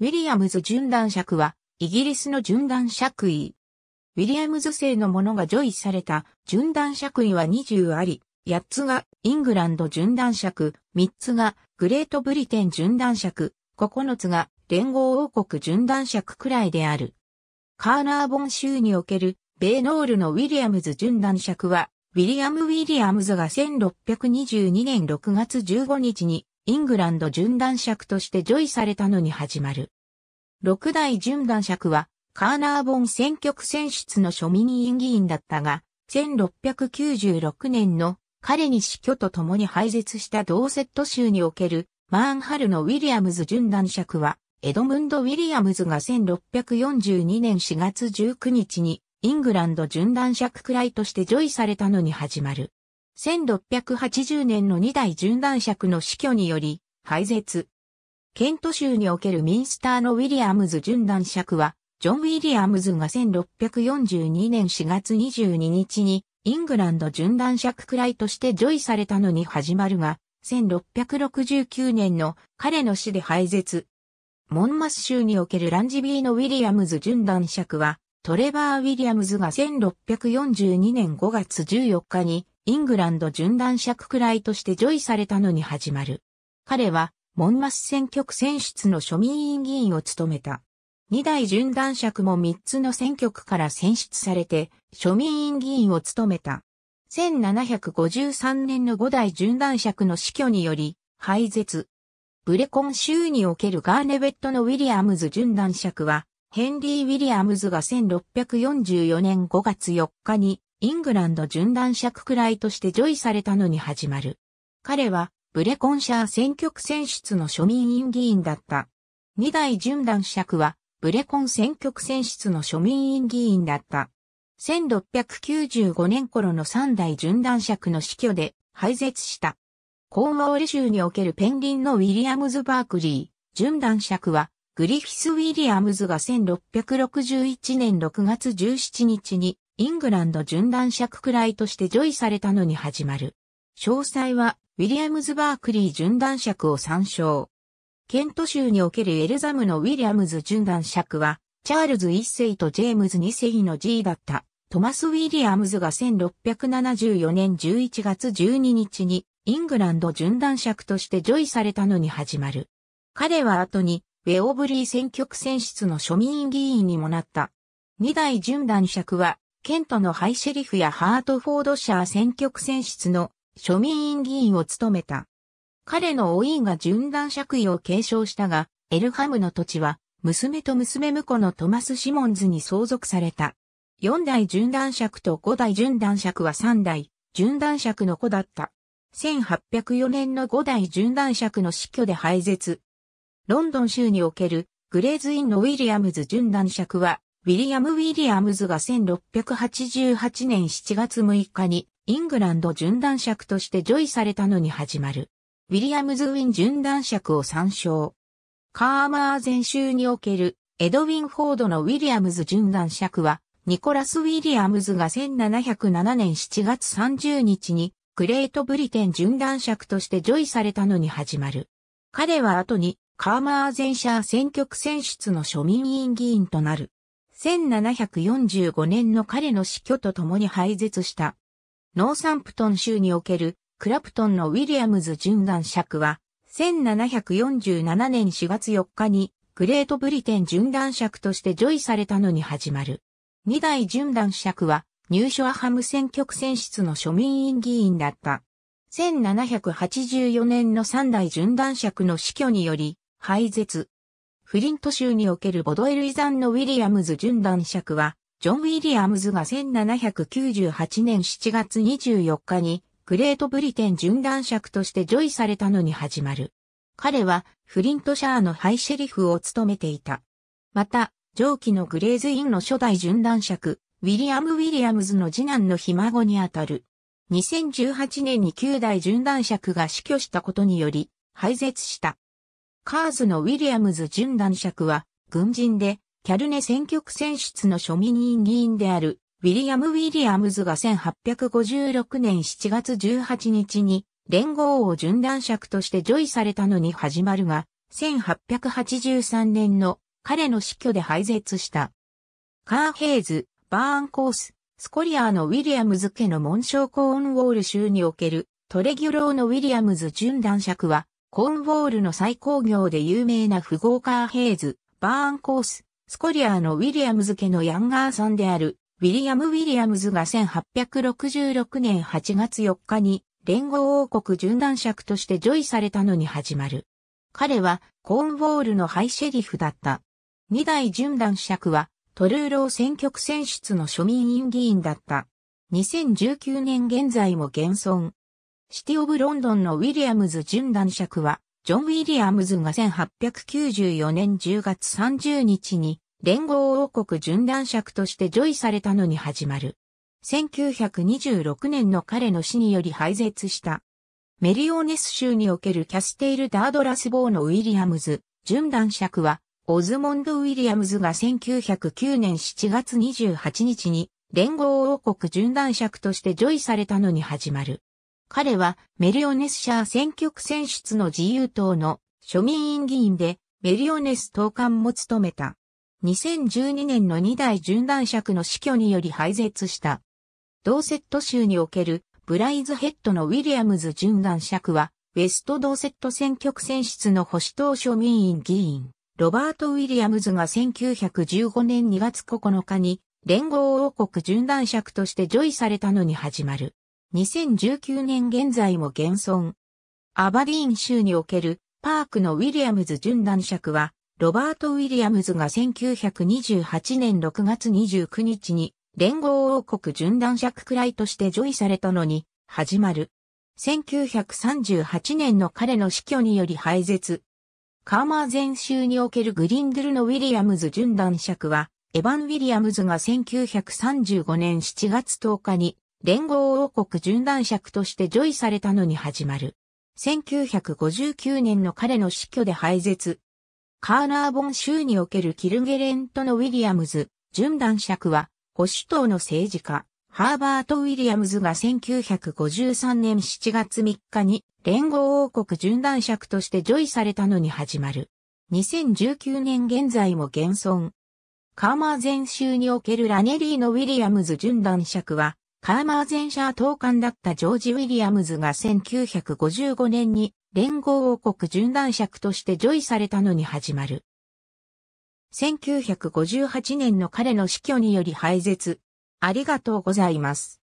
ウィリアムズ準断尺は、イギリスの準断尺位。ウィリアムズ製のものが除位された準断尺位は20あり、8つがイングランド準断尺、3つがグレートブリテン準断尺、9つが連合王国準断尺くらいである。カーナーボン州におけるベーノールのウィリアムズ準断尺は、ウィリアム・ウィリアムズが1622年6月15日にイングランド準断尺として除位されたのに始まる。六代純男爵は、カーナーボン選挙区選出の庶民委員議員だったが、1696年の彼に死去と共に廃絶したドーセット州におけるマーンハルのウィリアムズ純男爵は、エドムンド・ウィリアムズが1642年4月19日にイングランド純男爵くらいとしてジョイされたのに始まる。1680年の2代純男爵の死去により、廃絶。ケント州におけるミンスターのウィリアムズ準男爵は、ジョン・ウィリアムズが1642年4月22日に、イングランド準男爵くらいとして除位されたのに始まるが、1669年の彼の死で廃絶。モンマス州におけるランジビーのウィリアムズ準男爵は、トレバー・ウィリアムズが1642年5月14日に、イングランド準男爵くらいとして除位されたのに始まる。彼は、モンマス選挙区選出の庶民委員議員を務めた。二代順断尺も三つの選挙区から選出されて、庶民委員議員を務めた。1753年の五代順断尺の死去により、廃絶。ブレコン州におけるガーネベットのウィリアムズ順断尺は、ヘンリー・ウィリアムズが1644年5月4日に、イングランド順断尺くらいとして除位されたのに始まる。彼は、ブレコンシャー選挙区選出の庶民院議員だった。二代順男爵は、ブレコン選挙区選出の庶民院議員だった。1695年頃の三代順男爵の死去で廃絶した。コーンウォール州におけるペンリンのウィリアムズ・バークリー、順男爵は、グリフィス・ウィリアムズが1661年6月17日に、イングランド順男爵くらいとして除位されたのに始まる。詳細はウィリアムズ・バークリー順断尺を参照。ケント州におけるエルザムのウィリアムズ順断尺は、チャールズ1世とジェームズ2世の G だった。トマス・ウィリアムズが1674年11月12日にイングランド順断尺としてジョイされたのに始まる。彼は後にウェオブリー選挙区選出の庶民議員にもなった。二代順断尺はケントのハイシェリフやハートフォードシャー選挙区選出の庶民院議員を務めた。彼の老いが順断借位を継承したが、エルハムの土地は、娘と娘婿のトマス・シモンズに相続された。四代順断尺と五代順断尺は三代、順断尺の子だった。1804年の五代順断尺の死去で廃絶。ロンドン州におけるグレーズインのウィリアムズ順断尺は、ウィリアム・ウィリアムズが1688年7月6日にイングランド準男爵としてジョイされたのに始まる。ウィリアムズ・ウィン準男爵を参照。カーマー全州におけるエドウィン・フォードのウィリアムズ準男爵は、ニコラス・ウィリアムズが1707年7月30日にグレートブリテン準男爵としてジョイされたのに始まる。彼は後にカーマー全社選挙区選出の庶民委員議員となる。1745年の彼の死去と共に廃絶したノーサンプトン州におけるクラプトンのウィリアムズ準男爵は、1747年4月4日にグレートブリテン準男爵として除位されたのに始まる。二代準男爵は、ニューショアハム選挙区選出の庶民院議員だった。1784年の三代準男爵の死去により、廃絶。フリント州におけるボドエル遺産のウィリアムズ準男爵は、ジョン・ウィリアムズが1798年7月24日にグレートブリテン巡断尺としてジョイされたのに始まる。彼はフリントシャーのハイシェリフを務めていた。また、上記のグレーズインの初代巡断尺、ウィリアム・ウィリアムズの次男のひ孫にあたる。2018年に9代巡断尺が死去したことにより、廃絶した。カーズのウィリアムズ巡断尺は、軍人で、キャルネ選挙区選出の庶民委員議員であるウィリアム・ウィリアムズが1856年7月18日に連合王順断尺として除位されたのに始まるが、1883年の彼の死去で廃絶した。カーヘイズ、バーンコース、スコリアーのウィリアムズ家の紋章コーンウォール州におけるトレギュローのウィリアムズ順断尺は、コーンウォールの最高業で有名な富豪カーヘイズ、バーンコース、スコリアーのウィリアムズ家のヤンガーさんである、ウィリアム・ウィリアムズが1866年8月4日に、連合王国巡断爵としてジョイされたのに始まる。彼は、コーンウォールのハイシェリフだった。二代巡断爵は、トルーロー選挙区選出の庶民院議員だった。2019年現在も現存。シティオブロンドンのウィリアムズ巡断爵は、ジョン・ウィリアムズが1894年10月30日に連合王国巡覧爵としてジョイされたのに始まる。1926年の彼の死により廃絶した。メリオネス州におけるキャステイル・ダードラスボーのウィリアムズ、巡覧爵は、オズモンド・ウィリアムズが1909年7月28日に連合王国巡覧爵としてジョイされたのに始まる。彼はメリオネス社選挙区選出の自由党の庶民院議員でメリオネス党官も務めた。2012年の2代巡弾尺の死去により廃絶した。ドーセット州におけるブライズヘッドのウィリアムズ巡弾尺は、ウェストドーセット選挙区選出の保守党庶民院議員、ロバート・ウィリアムズが1915年2月9日に連合王国巡弾尺として除位されたのに始まる。2019年現在も現存。アバディーン州におけるパークのウィリアムズ準男爵は、ロバート・ウィリアムズが1928年6月29日に連合王国準男爵くらいとして除位されたのに始まる。1938年の彼の死去により廃絶。カーマー全州におけるグリンドゥルのウィリアムズ準男爵は、エヴァン・ウィリアムズが1935年7月10日に連合王国殉男爵としてョ位されたのに始まる。1959年の彼の死去で廃絶。カーナーボン州におけるキルゲレントのウィリアムズ、殉男爵は、保守党の政治家、ハーバート・ウィリアムズが1953年7月3日に連合王国殉男爵としてョ位されたのに始まる。2019年現在も現存。カーマー前州におけるラネリーのウィリアムズ殉男爵は、カーマーゼンシャー統官だったジョージ・ウィリアムズが1955年に連合王国巡弾尺としてジョイされたのに始まる。1958年の彼の死去により廃絶。ありがとうございます。